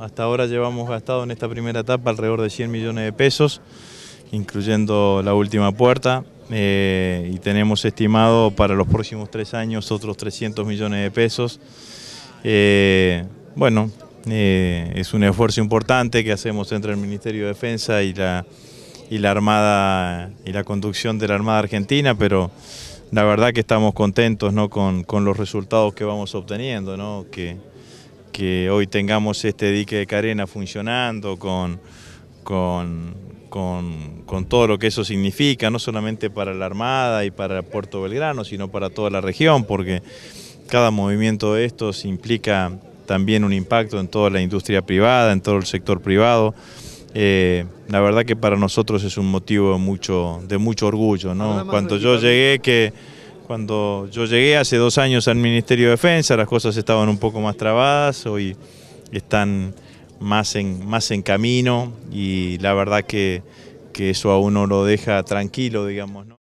Hasta ahora llevamos gastado en esta primera etapa alrededor de 100 millones de pesos, incluyendo la última puerta, eh, y tenemos estimado para los próximos tres años otros 300 millones de pesos. Eh, bueno, eh, es un esfuerzo importante que hacemos entre el Ministerio de Defensa y la, y la Armada y la conducción de la Armada Argentina, pero la verdad que estamos contentos ¿no? con, los resultados que vamos obteniendo, que, que hoy tengamos este dique de Carena funcionando con, con, todo lo que eso significa, no solamente para la Armada y para Puerto Belgrano, sino para toda la región, porque cada movimiento de estos implica también un impacto en toda la industria privada, en todo el sector privado. Eh, la verdad que para nosotros es un motivo de mucho, de mucho orgullo. Cuando yo llegué que cuando yo llegué hace dos años al Ministerio de Defensa, las cosas estaban un poco más trabadas, hoy están más en, más en camino y la verdad que, eso a uno lo deja tranquilo, digamos. ¿no?